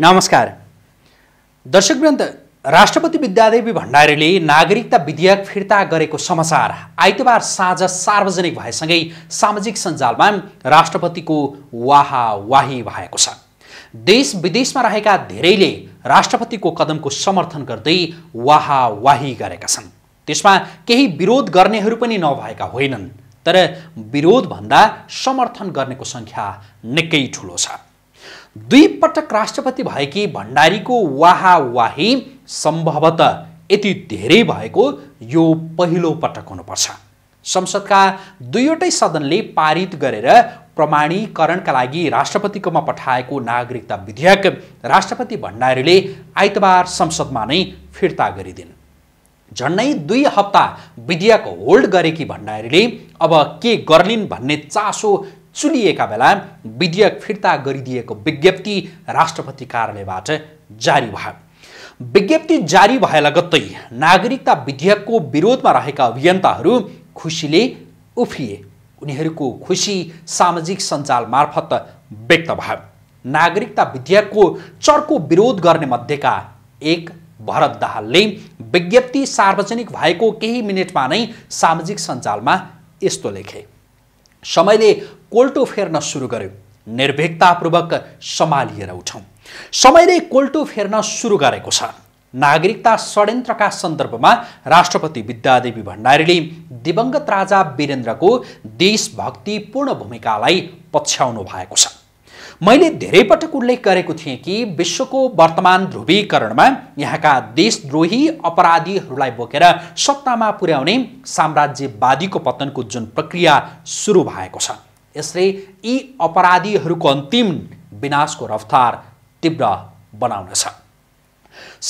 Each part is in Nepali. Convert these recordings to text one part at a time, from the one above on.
नमस्कार दर्शकवृन्द राष्ट्रपति विद्यादेवी भण्डारीले नागरिकता विधेयक फिर्ता गरेको समाचार आइतबार साँझ सार्वजनिक भएसँगै सामाजिक सञ्जालमा राष्ट्रपतिको वाहवाही भएको छ देश विदेशमा रहेका धेरैले राष्ट्रपतिको कदमको समर्थन गर्दै वाहवाही गरेका छन् त्यसमा केही विरोध गर्नेहरू पनि नभएका होइनन् तर विरोधभन्दा समर्थन गर्नेको सङ्ख्या निकै ठुलो छ दुई पटक राष्ट्रपति भएकी भण्डारीको वाहवाही सम्भवत यति धेरै भएको यो पहिलो पटक हुनुपर्छ संसदका दुईवटै सदनले पारित गरेर प्रमाणीकरणका लागि राष्ट्रपतिकोमा पठाएको नागरिकता विधेयक राष्ट्रपति भण्डारीले आइतबार संसदमा नै फिर्ता गरिदिन् झन्डै दुई हप्ता विधेयक होल्ड गरेकी भण्डारीले अब के गर्लिन् भन्ने चासो चुलिएका बेला विधेयक फिर्ता गरिदिएको विज्ञप्ति राष्ट्रपति कार्यालयबाट जारी भयो विज्ञप्ति जारी भए लगत्तै नागरिकता विधेयकको विरोधमा रहेका अभियन्ताहरू खुसीले उफिए उनीहरूको खुसी सामाजिक सञ्जाल मार्फत व्यक्त भयो नागरिकता विधेयकको चर्को विरोध गर्ने मध्येका एक भरत दाहालले विज्ञप्ति सार्वजनिक भएको केही मिनटमा नै सामाजिक सञ्जालमा यस्तो लेखे समयले कोल्टो फेर्न सुरु गर्यो निर्भिकतापूर्वक सम्हालिएर उठौँ समयले कोल्टो फेर्न सुरु गरेको छ नागरिकता षड्यन्त्रका सन्दर्भमा राष्ट्रपति विद्यादेवी भण्डारीले दिवंगत राजा वीरेन्द्रको देशभक्तिपूर्ण भूमिकालाई पछ्याउनु भएको छ मैले धेरै पटक उल्लेख गरेको थिएँ कि विश्वको वर्तमान ध्रुवीकरणमा यहाँका देशद्रोही अपराधीहरूलाई बोकेर सत्तामा पुर्याउने साम्राज्यवादीको पतनको जुन प्रक्रिया सुरु भएको छ यसले यी अपराधीहरूको अन्तिम विनाशको रफ्तार तीव्र बनाउनेछ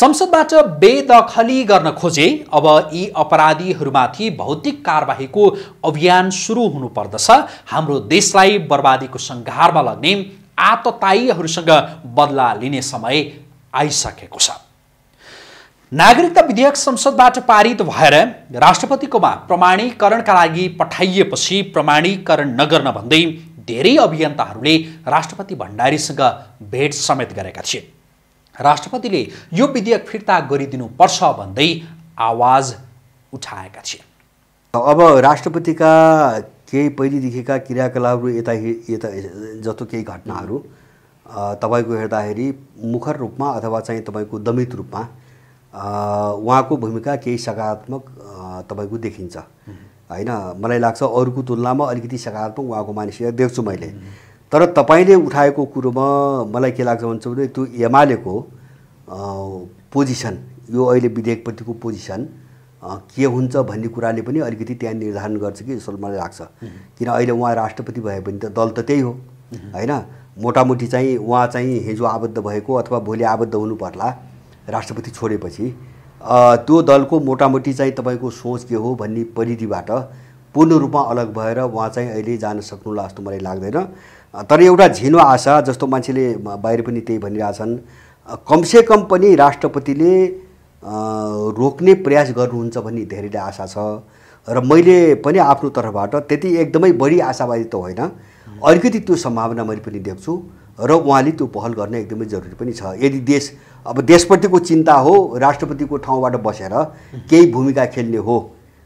संसदबाट बेदखली गर्न खोजे अब यी अपराधीहरूमाथि भौतिक कारवाहीको अभियान सुरु हुनुपर्दछ हाम्रो देशलाई बर्बादीको सङ्घारमा लग्ने आतताईहरूसँग बदला लिने समय आइसकेको छ नागरिकता विधेयक संसदबाट पारित भएर राष्ट्रपतिकोमा प्रमाणीकरणका लागि पठाइएपछि प्रमाणीकरण नगर्न भन्दै धेरै अभियन्ताहरूले राष्ट्रपति भण्डारीसँग भेट समेत गरेका थिए राष्ट्रपतिले यो विधेयक फिर्ता गरिदिनुपर्छ भन्दै आवाज उठाएका थिए अब राष्ट्रपतिका केही पहिलेदेखिका क्रियाकलापहरू यता यता जस्तो केही घटनाहरू तपाईँको हेर्दाखेरि मुखर रूपमा अथवा चाहिँ तपाईँको दमित रूपमा उहाँको भूमिका केही सकारात्मक तपाईँको देखिन्छ होइन मलाई लाग्छ अरूको तुलनामा अलिकति सकारात्मक उहाँको मानिसहरू देख्छु मैले तर तपाईँले उठाएको कुरोमा मलाई के लाग्छ भन्छ भने त्यो एमालेको पोजिसन यो अहिले विधेयकप्रतिको पोजिसन के हुन्छ भन्ने कुराले पनि अलिकति त्यहाँ निर्धारण गर्छ कि जस्तो मलाई लाग्छ किन अहिले उहाँ राष्ट्रपति भए पनि त दल त त्यही हो होइन मोटामोटी चाहिँ उहाँ चाहिँ हिजो आबद्ध भएको अथवा भोलि आबद्ध हुनु पर्ला राष्ट्रपति छोडेपछि त्यो दलको मोटामोटी चाहिँ तपाईँको सोच के हो भन्ने परिधिबाट पूर्ण रूपमा अलग भएर उहाँ चाहिँ अहिले जान सक्नुहोला जस्तो मलाई लाग्दैन तर एउटा झिनो आशा जस्तो मान्छेले बाहिर पनि त्यही भनिरहेछन् कमसेकम पनि राष्ट्रपतिले रोक्ने प्रयास गर्नुहुन्छ भन्ने धेरैले आशा छ र मैले पनि आफ्नो तर्फबाट त्यति एकदमै बढी आशावादी त होइन अलिकति त्यो सम्भावना मैले पनि देख्छु र उहाँले त्यो पहल गर्न एकदमै जरुरी पनि छ यदि देश अब देशप्रतिको चिन्ता हो राष्ट्रपतिको ठाउँबाट बसेर केही भूमिका खेल्ने हो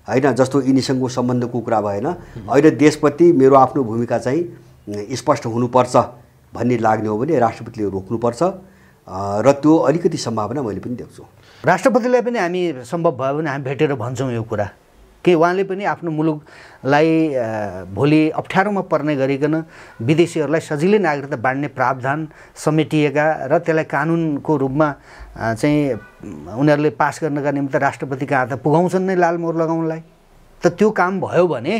होइन जस्तो यिनीसँगको सम्बन्धको कुरा भएन अहिले देशप्रति मेरो आफ्नो भूमिका चाहिँ स्पष्ट हुनुपर्छ भन्ने लाग्ने हो भने राष्ट्रपतिले रोक्नुपर्छ र त्यो अलिकति सम्भावना मैले पनि देख्छु राष्ट्रपतिलाई पनि हामी सम्भव भयो भने हामी भेटेर भन्छौँ यो कुरा के उहाँले पनि आफ्नो मुलुकलाई भोलि अप्ठ्यारोमा पर्ने गरिकन विदेशीहरूलाई सजिलै नागरिकता बाँड्ने प्रावधान समेटिएका र त्यसलाई कानुनको रूपमा चाहिँ उनीहरूले पास गर्नका निम्ति राष्ट्रपति हात पुगाउँछन् नै लालमोर लगाउनलाई त त्यो काम भयो भने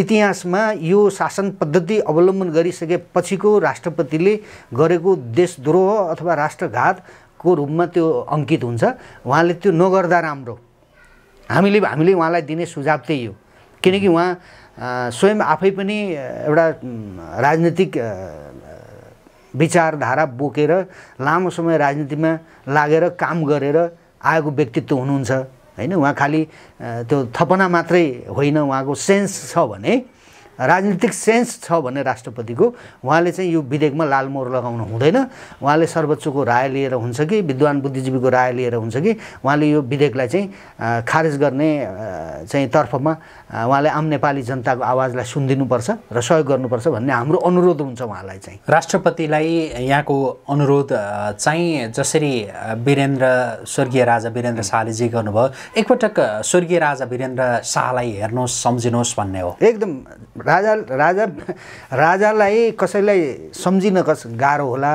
इतिहासमा यो शासन पद्धति अवलम्बन गरिसकेपछिको राष्ट्रपतिले गरेको देशद्रोह अथवा राष्ट्रघातको रूपमा त्यो अङ्कित हुन्छ उहाँले त्यो नगर्दा राम्रो हामीले हामीले उहाँलाई दिने सुझाव त्यही हो किनकि उहाँ स्वयं आफै पनि एउटा राजनीतिक विचारधारा बोकेर लामो समय राजनीतिमा लागेर काम गरेर आएको व्यक्तित्व हुनुहुन्छ होइन उहाँ खालि त्यो थपना मात्रै होइन उहाँको सेन्स छ भने राजनीतिक सेन्स छ भने राष्ट्रपतिको उहाँले चाहिँ यो विधेयकमा लालमोहर लगाउनु हुँदैन उहाँले सर्वोच्चको राय लिएर हुन्छ कि विद्वान बुद्धिजीवीको राय लिएर हुन्छ कि उहाँले यो विधेयकलाई चाहिँ खारेज गर्ने चाहिँ तर्फमा उहाँले आम नेपाली जनताको आवाजलाई सुनिदिनुपर्छ र सहयोग गर्नुपर्छ भन्ने हाम्रो अनुरोध हुन्छ उहाँलाई चाहिँ राष्ट्रपतिलाई यहाँको अनुरोध चाहिँ जसरी वीरेन्द्र स्वर्गीय राजा वीरेन्द्र शाहले जे गर्नुभयो एकपटक स्वर्गीय राजा वीरेन्द्र शाहलाई हेर्नुहोस् सम्झिनुहोस् भन्ने हो एकदम राजा राजा राजालाई कसैलाई सम्झिन कस गाह्रो होला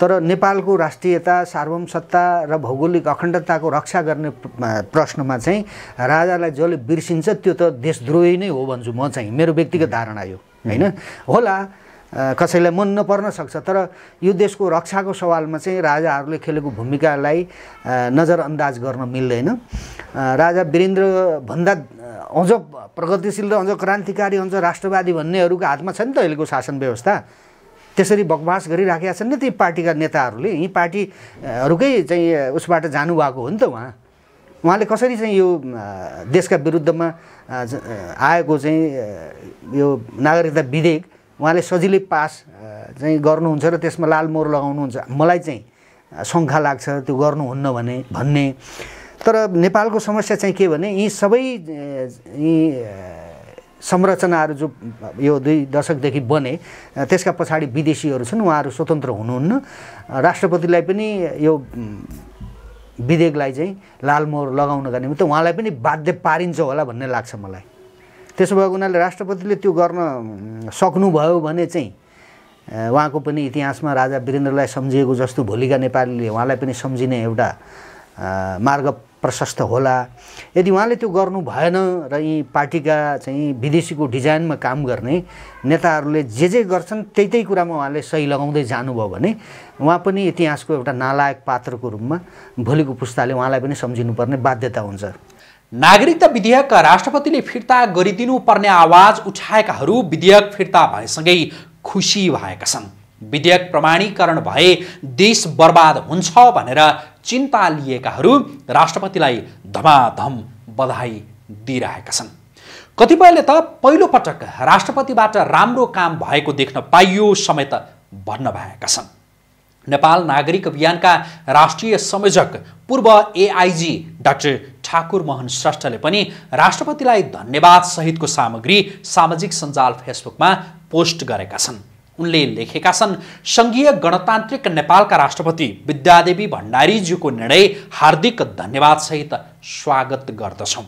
तर नेपालको राष्ट्रियता सार्वम सत्ता र भौगोलिक अखण्डताको रक्षा गर्ने प्रश्नमा चाहिँ राजालाई जसले बिर्सिन्छ त्यो त देशद्रोही नै हो भन्छु म चाहिँ मेरो व्यक्तिगत धारणा यो होइन होला कसैलाई मन नपर्न सक्छ तर यो देशको रक्षाको सवालमा चाहिँ राजाहरूले खेलेको भूमिकालाई नजरअन्दाज गर्न मिल्दैन राजा वीरेन्द्रभन्दा अझ प्रगतिशील र अझ क्रान्तिकारी अझ राष्ट्रवादी भन्नेहरूको हातमा छ नि त अहिलेको शासन व्यवस्था त्यसरी बकवास गरिराखेका छन् नि ती पार्टीका नेताहरूले यी पार्टीहरूकै चाहिँ उसबाट जानुभएको हो नि त उहाँ उहाँले कसरी चाहिँ यो देशका विरुद्धमा आएको चाहिँ यो नागरिकता विधेयक उहाँले सजिलै पास चाहिँ गर्नुहुन्छ र त्यसमा लाल लालमोर लगाउनुहुन्छ मलाई चाहिँ शङ्खा लाग्छ त्यो गर्नुहुन्न भने भन्ने तर नेपालको समस्या चाहिँ के भने यी सबै यी संरचनाहरू जो यो दुई दशकदेखि बने त्यसका पछाडि विदेशीहरू छन् उहाँहरू स्वतन्त्र हुनुहुन्न राष्ट्रपतिलाई पनि यो विधेयकलाई चाहिँ लालमोहर लगाउनका निम्ति उहाँलाई पनि बाध्य पारिन्छ होला भन्ने लाग्छ मलाई त्यसो भएको हुनाले राष्ट्रपतिले त्यो गर्न सक्नुभयो भने चाहिँ उहाँको पनि इतिहासमा राजा वीरेन्द्रलाई सम्झिएको जस्तो भोलिका नेपालीले उहाँलाई पनि सम्झिने एउटा मार्ग प्रशस्त होला यदि उहाँले त्यो गर्नु भएन र यी पार्टीका चाहिँ विदेशीको डिजाइनमा काम गर्ने नेताहरूले जे जे गर्छन् त्यही त्यही कुरामा उहाँले सही लगाउँदै जानुभयो भने उहाँ पनि इतिहासको एउटा नालायक पात्रको रूपमा भोलिको पुस्ताले उहाँलाई पनि सम्झिनुपर्ने बाध्यता हुन्छ नागरिकता विधेयकका राष्ट्रपतिले फिर्ता गरिदिनुपर्ने आवाज उठाएकाहरू विधेयक फिर्ता भएसँगै खुसी भएका छन् विधेयक प्रमाणीकरण भए देश बर्बाद हुन्छ भनेर चिन्ता लिएकाहरू राष्ट्रपतिलाई धमाधम बधाई दिइरहेका छन् कतिपयले त पहिलोपटक राष्ट्रपतिबाट राम्रो काम भएको देख्न पाइयो समेत भन्न भएका छन् नेपाल नागरिक अभियानका राष्ट्रिय संयोजक पूर्व एआइजी डाक्टर ठाकुर मोहन श्रेष्ठले पनि राष्ट्रपतिलाई धन्यवाद सहितको सामग्री सामाजिक सञ्जाल फेसबुकमा पोस्ट गरेका छन् उनले लेखेका छन् सङ्घीय गणतान्त्रिक नेपालका राष्ट्रपति विद्यादेवी भण्डारीज्यूको निर्णय हार्दिक धन्यवादसहित स्वागत गर्दछौँ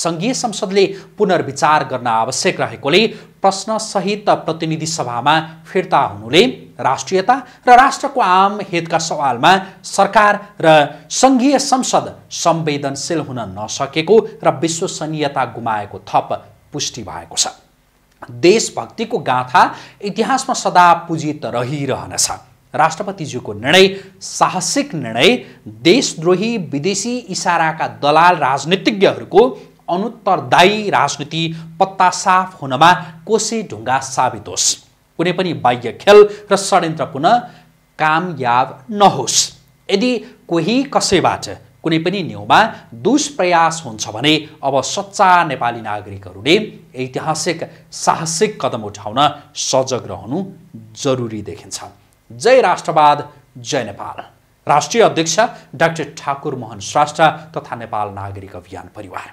सङ्घीय संसदले पुनर्विचार गर्न आवश्यक रहेकोले प्रश्नसहित प्रतिनिधि सभामा फिर्ता हुनुले राष्ट्रियता र राष्ट्रको आम हितका सवालमा सरकार र सङ्घीय संसद संवेदनशील हुन नसकेको र विश्वसनीयता गुमाएको थप पुष्टि भएको छ देशभक्तिको गाथा इतिहासमा सदा पूजित रहिरहनेछ राष्ट्रपतिज्यूको निर्णय साहसिक निर्णय देशद्रोही विदेशी इसाराका दलाल राजनीतिज्ञहरूको अनुत्तरदायी राजनीति पत्ता साफ हुनमा कोसे ढुङ्गा साबित होस् कुनै पनि बाह्य खेल र षड्यन्त्र पुनः कामयाब नहोस् यदि कोही कसैबाट कुनै पनि न्युमा दुष्प्रयास हुन्छ भने अब सच्चा नेपाली नागरिकहरूले ऐतिहासिक साहसिक कदम उठाउन सजग रहनु जरुरी देखिन्छ जय राष्ट्रवाद जय नेपाल राष्ट्रिय अध्यक्ष डाक्टर ठाकुर मोहन श्रेष्ठ तथा नेपाल नागरिक अभियान परिवार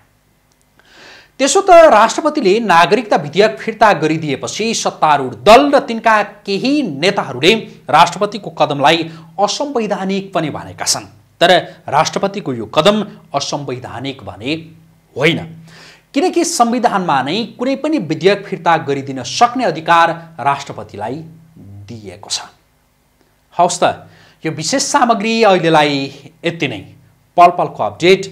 त्यसो त राष्ट्रपतिले नागरिकता विधेयक फिर्ता गरिदिएपछि सत्तारूढ दल र तिनका केही नेताहरूले राष्ट्रपतिको कदमलाई असंवैधानिक पनि भनेका छन् तर राष्ट्रपतिको यो कदम असंवैधानिक भने होइन किनकि संविधानमा नै कुनै पनि विधेयक फिर्ता गरिदिन सक्ने अधिकार राष्ट्रपतिलाई दिएको छ हवस् त यो विशेष सामग्री अहिलेलाई यति नै पल पलको अपडेट